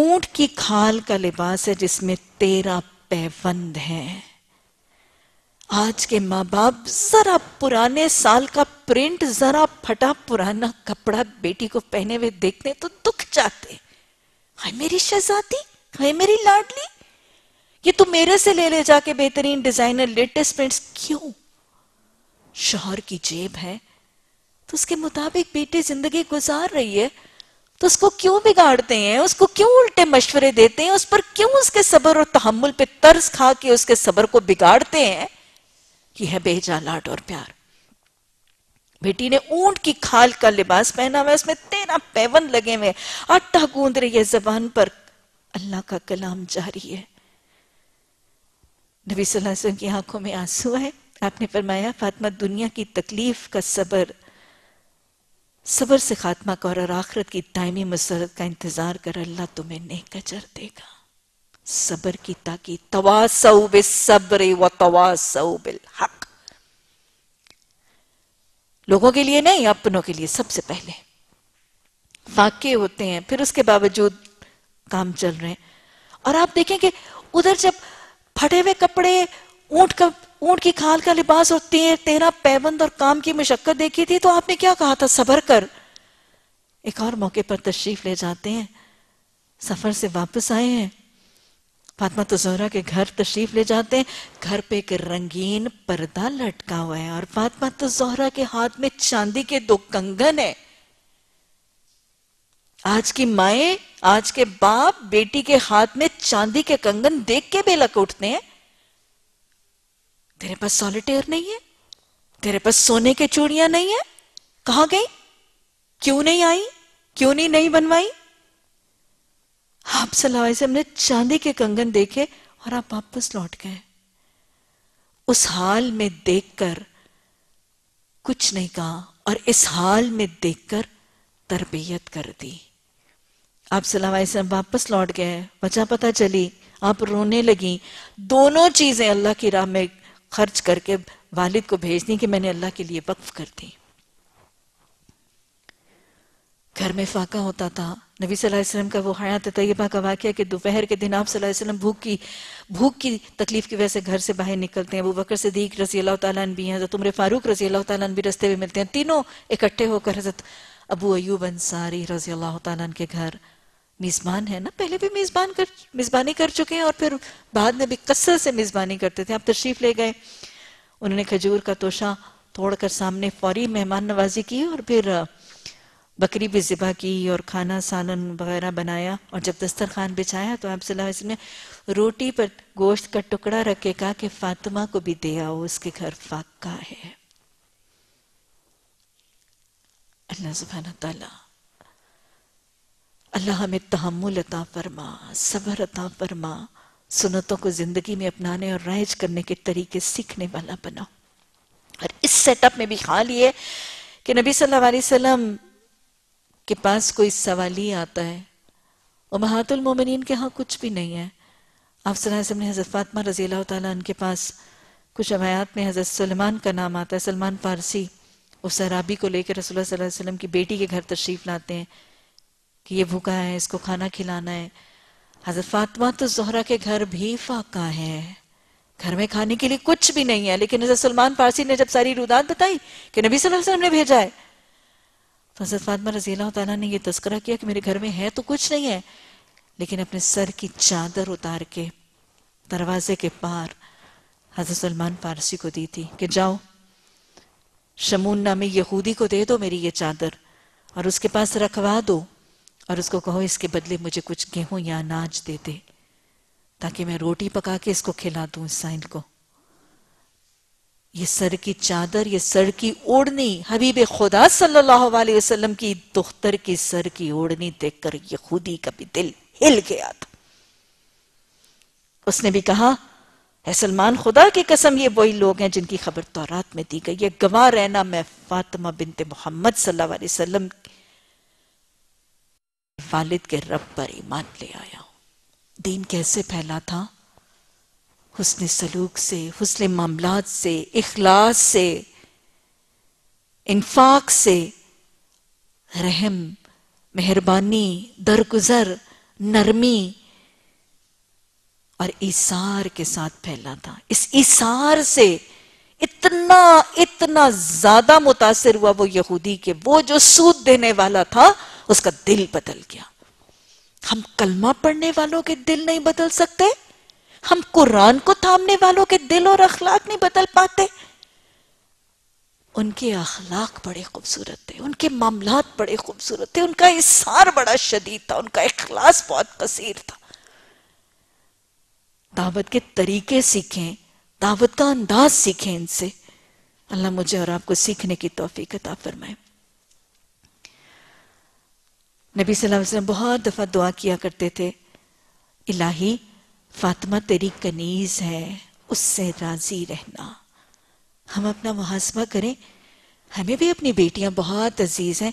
ऊंट की खाल का लिबास है जिसमें तेरा पैबंद है आज के माँ बाप जरा पुराने साल का प्रिंट जरा फटा पुराना कपड़ा बेटी को पहने हुए देखने तो दुख जाते हाय मेरी शहजादी हाय मेरी लाडली ये तू तो मेरे से ले ले जाके बेहतरीन डिजाइनर लेटेस्ट प्रिंट्स क्यों शोहर की जेब है तो उसके मुताबिक बेटी जिंदगी गुजार रही है तो उसको क्यों बिगाड़ते हैं उसको क्यों उल्टे मशवरे देते हैं उस पर क्यों उसके सबर और तहमुल पे तर्ज खा के उसके सबर को बिगाड़ते हैं कि है बेजा लाड और प्यार बेटी ने ऊंट की खाल का लिबास पहना हुआ उसमें तेरा पैवन लगे हुए आटा गूंद रही है जबान पर अल्लाह का कलाम जारी है नबी वसल्लम की आंखों में आंसू है आपने फरमाया फातिमा दुनिया की तकलीफ का सबर सबर से खात्मा कर और आखरत की दायमी मसरत का इंतजार कर अल्लाह तुम्हें नेक अजर देगा सबर की ताकि तवासऊ बिल सब्र व तवासऊ बिल हक लोगों के लिए नहीं अपनों के लिए सबसे पहले वाक्य होते हैं फिर उसके बावजूद काम चल रहे हैं और आप देखें कि उधर जब फटे हुए कपड़े ऊंट का ऊंट की खाल का लिबास और तेर तेरा पैबंद और काम की मशक्कत देखी थी तो आपने क्या कहा था सबर कर एक और मौके पर तशरीफ ले जाते हैं सफर से वापस आए हैं फातमा तो जहरा के घर तशरीफ ले जाते हैं घर पे एक रंगीन पर्दा लटका हुआ है और फातमा तो जहरा के हाथ में चांदी के दो कंगन है आज की माए आज के बाप बेटी के हाथ में चांदी के कंगन देख के बेलक उठते हैं तेरे पास सॉलिटेयर नहीं है तेरे पास सोने के चूड़ियां नहीं है कहा गई क्यों नहीं आई क्यों नहीं नहीं बनवाई आप सलावाई से हमने चांदी के कंगन देखे और आप वापस लौट गए उस हाल में देखकर कुछ नहीं कहा और इस हाल में देखकर तरबियत कर दी आप सलाई से वापस लौट गए वजह पता चली आप रोने लगी दोनों चीजें अल्लाह की राह में खर्च करके वालिद को भेज दी कि मैंने अल्लाह के लिए वक्फ कर दी घर में फाका होता था नबी वसल्लम का वो हयात तय्यबा का वाक़ कि दोपहर के दिन आप वसल्लम भूख की भूख की तकलीफ की वजह से घर से बाहर निकलते हैं वो बकर सदीक रसी अल्लाह तन भी हैं हज़रत उम्र फारूक रसी अल्लाह तन भी रस्ते में मिलते हैं तीनों इकट्ठे होकर हज़रत अबू अयूब अंसारी रजी अल्लाह तन के घर मेज़बान है ना पहले भी मेज़बान कर मेज़बानी कर चुके हैं और फिर बाद में भी कसर से मेज़बानी करते थे आप तशरीफ़ ले गए उन्होंने खजूर का तोशा तोड़कर सामने फौरी मेहमान नवाजी की और फिर बकरी भी ज़िबा की और खाना सालन वगैरह बनाया और जब दस्तरखान बिछाया तो आप ने रोटी पर गोश्त का टुकड़ा रख के कहा कि फातिमा को भी दे आओ उसके घर फाका है अल्लाह सुबहान तला अल्लाह हमें तहमुल अता फरमा सबर अता फरमा सुनतों को ज़िंदगी में अपनाने और राइज करने के तरीके सीखने वाला बना और इस सेटअप में भी हाल ये कि नबी सल्लल्लाहु अलैहि वसल्लम के पास कोई सवाल ही आता है और महातुलमोमिन के यहाँ कुछ भी नहीं है आप सलाम ने हज़रत फ़ातमा रज़ी तन के पास कुछ रवायात में हज़रत सलमान का नाम आता है सलमान फारसी उस सराबी को लेकर रसोल्ला वसल्लम की बेटी के घर तशरीफ़ लाते हैं कि ये भूखा है इसको खाना खिलाना है हज़रत फातमा तो जहरा के घर भी फाका है घर में खाने के लिए कुछ भी नहीं है लेकिन हज़रत सलमान फारसी ने जब सारी रुदात बताई कि नबी वसल्लम ने भेजा है तो हजरत फातमा रज़ी तला ने यह तस्करा किया कि मेरे घर में है तो कुछ नहीं है लेकिन अपने सर की चादर उतार के दरवाजे के पार हजरत सलमान फारसी को दी थी कि जाओ शमून नामी यहूदी को दे दो मेरी ये चादर और उसके पास रखवा दो और उसको कहो इसके बदले मुझे कुछ गेहूं या अनाज दे दे ताकि मैं रोटी पका के इसको खिला दूं इस साइन को ये सर की चादर ये सर की ओढ़नी हबीब खुदा सल्लल्लाहु अलैहि वसल्लम की दुख्तर की सर की ओढ़नी देखकर यहूदी का भी दिल हिल गया था उसने भी कहा है सलमान खुदा की कसम ये वही लोग हैं जिनकी खबर तो रात में दी गई है गवाह रहना मैं फातिमा बिनते मोहम्मद सल्लल्लाहु वालिद के रब पर ईमान ले आया हूं दीन कैसे फैला था हसन सलूक से हसन मामलात से इखलास से इन्फाक से रहम मेहरबानी दरगुजर नरमी और ईसार के साथ फैला था इस ईसार से इतना इतना ज्यादा मुतासर हुआ वो यहूदी के वो जो सूद देने वाला था उसका दिल बदल गया हम कलमा पढ़ने वालों के दिल नहीं बदल सकते हम कुरान को थामने वालों के दिल और अखलाक नहीं बदल पाते उनके अखलाक बड़े खूबसूरत थे उनके मामलात बड़े खूबसूरत थे उनका इसार बड़ा शदीद था उनका इखलास बहुत कसीर था दावत के तरीके सीखें दावत का अंदाज सीखें इनसे अल्लाह मुझे और आपको सीखने की तोफ़ी कता फरमाए नबी सल्लल्लाहु अलैहि वसल्लम बहुत दफ़ा दुआ किया करते थे इलाही फातिमा तेरी कनीज है उससे राजी रहना हम अपना मुहासबा करें हमें भी अपनी बेटियां बहुत अजीज हैं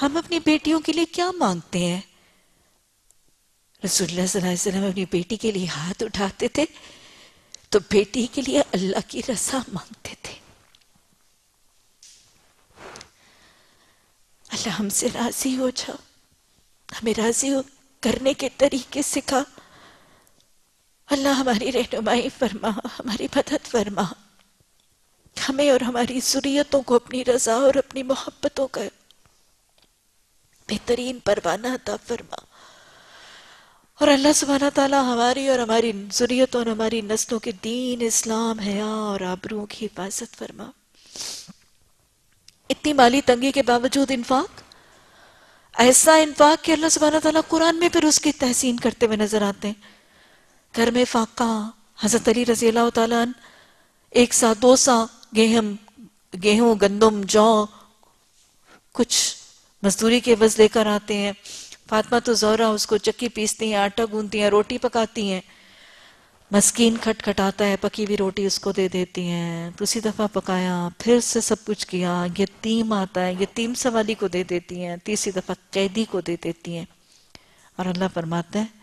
हम अपनी बेटियों के लिए क्या मांगते हैं रसूलुल्लाह सल्लल्लाहु अलैहि वसल्लम अपनी बेटी के लिए हाथ उठाते थे तो बेटी के लिए अल्लाह की रसा मांगते थे अल्लाह हमसे राजी हो जाओ हमें राजी हो करने के तरीके सिखा अल्लाह हमारी रहनुमाई फरमा हमारी मदद फरमा हमें और हमारी ज़रूरतों को अपनी रज़ा और अपनी मोहब्बतों का बेहतरीन परवाना अता फरमा और अल्लाह सुबहाना ताला हमारी और हमारी ज़रूरतों और हमारी नस्लों के दीन इस्लाम हया और आबरू की हिफाजत फरमा इतनी माली तंगी के बावजूद इन्फाक ऐसा इन्फाक कि अल्लाह सुबहाना ताला कुरान में फिर उसकी तहसीन करते हुए नजर आते हैं घर में फाका हजरत अली रजी अल्लाह एक सा दो सा गेहूं गेहूँ गंदम जौ कुछ मजदूरी के वज लेकर आते हैं फातमा तो जोरा उसको चक्की पीसती हैं आटा गूंदती हैं रोटी पकाती हैं मस्कीन खटखटाता है पकी हुई रोटी उसको दे देती हैं दूसरी दफ़ा पकाया फिर से सब कुछ किया यतीम आता है यतीम सवाली को दे देती हैं तीसरी दफ़ा कैदी को दे देती हैं और अल्लाह फरमाता है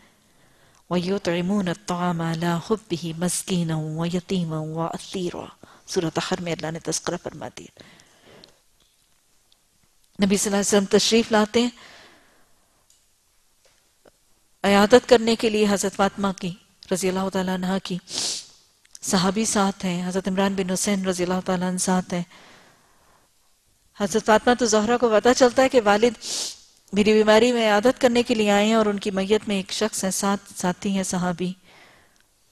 वयूतमून तोबी मस्किन व यतीम व असीरा सूरत हर में अल्लाह ने तस्करा फरमा दिया नबी वसल्लम तशरीफ लाते हैं अयादत करने के लिए हज़रत फातमा की रजी अल्लाह तह की साहबी साथ हैं हज़रत इमरान बिन हुसैन रजी अल्लाह तह साथ हैं हज़रत फातमा तो जहरा को पता चलता है कि वालिद मेरी बीमारी में आदत करने के लिए आए हैं और उनकी मैयत में एक शख्स है साथ साथी है साहबी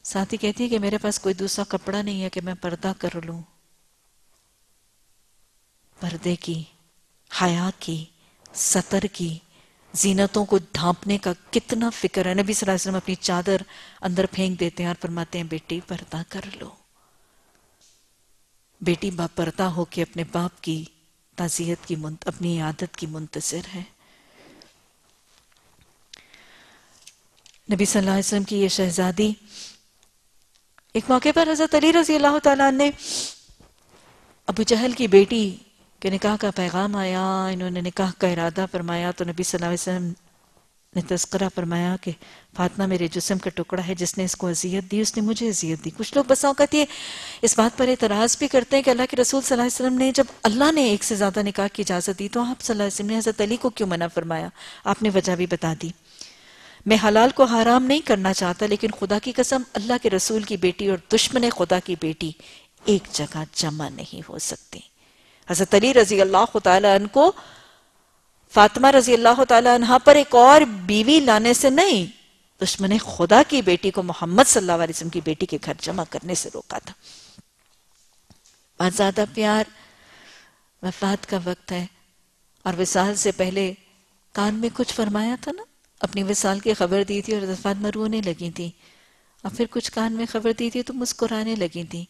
साथी कहती है कि मेरे पास कोई दूसरा कपड़ा नहीं है कि मैं पर्दा कर लू पर्दे की हया की सतर की जीनतों को ढांपने का कितना फिक्र है नबी सल्लल्लाहु अलैहि वसल्लम अपनी चादर अंदर फेंक देते हैं और फरमाते हैं बेटी पर्दा कर लो बेटी बाप पर्दा होके अपने बाप की ताजियत की अपनी आदत की मुंतजर है नबी सल्लल्लाहु अलैहि वसल्लम की ये शहजादी एक मौके पर हजरत अली रजी अल्लाह तला ने अबू जहल की बेटी के निकाह का पैगाम आया इन्होंने निकाह का इरादा फरमाया तो नबी सल्लल्लाहु अलैहि वसल्लम ने तस्करा फरमाया कि फातमा मेरे जिसम का टुकड़ा है जिसने इसको अजियत दी उसने मुझे अजियत दी कुछ लोग बसावत ये इस बात पर एतराज़ भी करते हैं कि अल्लाह के रसूल सल्लल्लाहु अलैहि वसल्लम ने जब अल्लाह ने एक से ज़्यादा निकाह की इजाज़त दी तो आप सल्लल्लाहु अलैहि वसल्लम ने हज़रत अली को क्यों मना फरमाया आपने वजह भी बता दी मैं हलाल को हराम नहीं करना चाहता लेकिन खुदा की कसम अल्लाह के रसूल की बेटी और दुश्मन खुदा की बेटी एक जगह जमा नहीं हो सकती हजरत अली रजी अल्लाह तन को फातिमा रजी अल्लाह तहा पर एक और बीवी लाने से नहीं दुश्मन खुदा की बेटी को मोहम्मद सल्लल्लाहु की बेटी के घर जमा करने से रोका था बहुत ज्यादा प्यार वफात का वक्त है और विशाल से पहले कान में कुछ फरमाया था ना अपनी विसाल की खबर दी थी और दफात रोने लगी थी और फिर कुछ कान में खबर दी थी तो मुस्कुराने लगी थी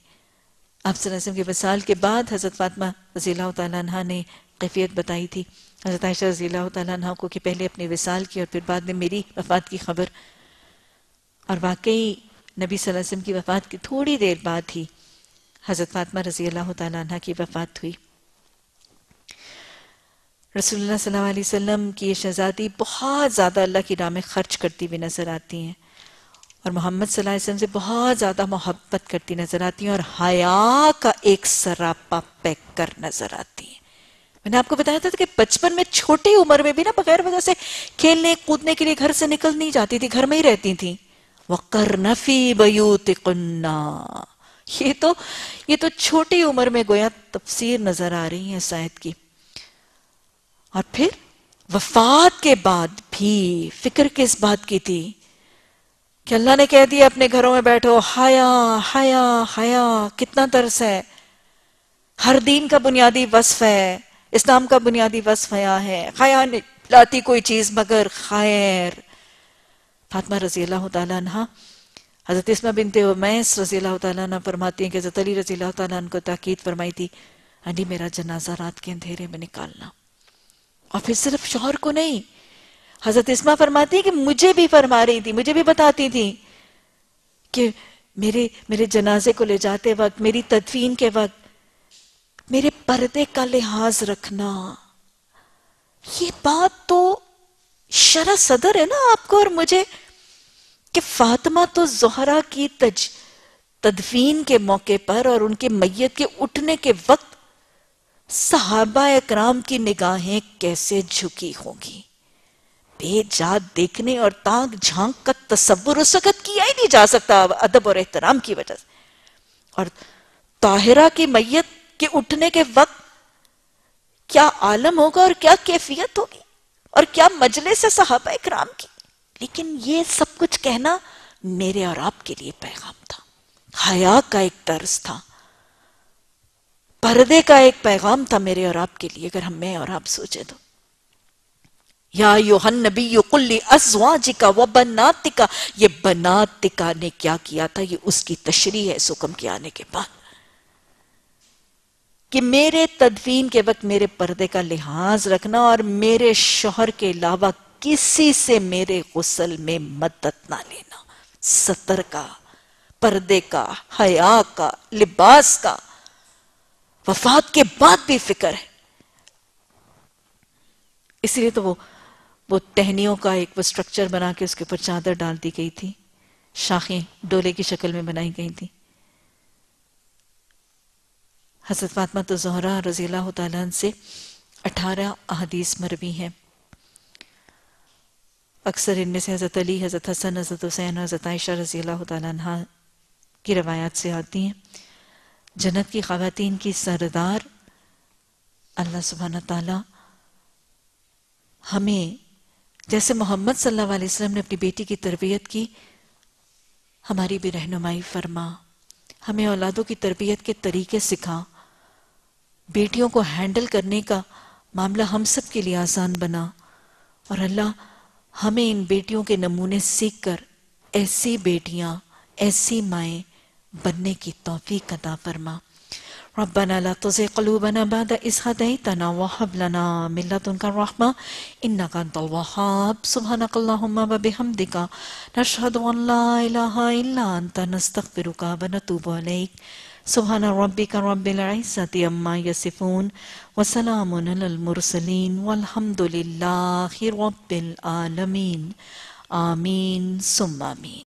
आप सरसम के वसाल के बाद हज़रत फातमा रजील्ला तह ने कैफियत बताई थी हज़रत आयशा रजील्ला तह को कि पहले अपने विसाल की और फिर बाद में मेरी वफ़ात की खबर और वाकई नबी सलासम की वफ़ात की थोड़ी देर बाद ही हज़रत फातमा रजी अल्लाह तह की वफ़ात हुई रसोल्ला वसम की ये शहज़ादी बहुत ज़्यादा अल्लाह की राह में ख़र्च करती हुई नज़र आती हैं और मोहम्मद वसम से बहुत ज़्यादा मोहब्बत करती नज़र आती हैं और हया का एक सरापा पैक कर नज़र आती हैं मैंने आपको बताया था कि बचपन में छोटी उम्र में भी ना बगैर वजह से खेलने कूदने के लिए घर से निकल नहीं जाती थी घर में ही रहती थी वकर नफी बयूत कन्ना ये तो ये तो छोटी उम्र में गोया तफसीर नज़र आ रही है शायद की और फिर वफात के बाद भी फिक्र किस बात की थी कि अल्लाह ने कह दिया अपने घरों में बैठो हया हया हया कितना तरस है हर दीन का बुनियादी वस्फ है इस्लाम का बुनियादी वस्फ हया है हया लाती कोई चीज मगर खैर फातमा रजी अल्लाह तहा हजरत इसमा बिनते हुए मैं रजी अल्लाह तला फरमाती हैं कि हजरत अली रजी अल्लाह तला को ताकीद फरमाई थी अली मेरा जनाजा रात के अंधेरे में निकालना और फिर सिर्फ शोहर को नहीं हजरत इसमा फरमाती है कि मुझे भी फरमा रही थी मुझे भी बताती थी कि मेरे मेरे जनाजे को ले जाते वक्त मेरी तदफीन के वक्त मेरे पर्दे का लिहाज रखना ये बात तो शरा सदर है ना आपको और मुझे कि फातिमा तो जोहरा की तज तदफीन के मौके पर और उनके मैयत के उठने के वक्त सहाबा इकराम की निगाहें कैसे झुकी होंगी बेजात देखने और ताक झांक का तस्वुर उस वक्त किया ही नहीं जा सकता अदब और एहतराम की वजह से और ताहिरा की मैयत के उठने के वक्त क्या आलम होगा और क्या कैफियत होगी और क्या मजलिस से सहाबा इकराम की लेकिन ये सब कुछ कहना मेरे और आपके लिए पैगाम था हया का एक तर्ज था पर्दे का एक पैगाम था मेरे और आपके लिए अगर हम मैं और आप सोचे तो या योहन नबी युकुल्ली अजवाजिका वह बनातिका ये बनातिका ने क्या किया था ये उसकी तशरी है सुकम के आने के बाद कि मेरे तदफीन के वक्त मेरे पर्दे का लिहाज रखना और मेरे शोहर के अलावा किसी से मेरे गुसल में मदद ना लेना सतर का पर्दे का हया का लिबास का वफात के बाद भी फिक्र है इसलिए तो वो वो टहनियों का एक वो स्ट्रक्चर बना के उसके ऊपर चादर डाल दी गई थी शाखें डोले की शक्ल में बनाई गई थी हजरत फातमा तो जहरा रजीला तन से अठारह अहदीस मरवी हैं अक्सर इनमें से हज़रत अली हज़रत हसन हज़रत हुसैन हज़रत आयशा रजीला तन की रवायात से आती हैं जन्नत की खातन की सरदार अल्लाह सुबहान तला हमें जैसे मोहम्मद सल्लल्लाहु अलैहि वसल्लम ने अपनी बेटी की तरबियत की हमारी भी रहनुमाई फरमा हमें औलादों की तरबियत के तरीके सिखा बेटियों को हैंडल करने का मामला हम सब के लिए आसान बना और अल्लाह हमें इन बेटियों के नमूने सीख कर ऐसी बेटियाँ ऐसी माएँ بننے کی توفیق عطا فرما ربنا لا تزغ قلوبنا بعد إذ هديتنا وهب لنا من لدنك الرحمة إنك أنت الوهاب سبحانك اللهم وبحمدك نشهد أن لا إله إلا أنت نستغفرك ونتوب إليك سبحان ربك رب العزة عما يصفون وسلام على المرسلين والحمد لله رب العالمين آمين ثم آمين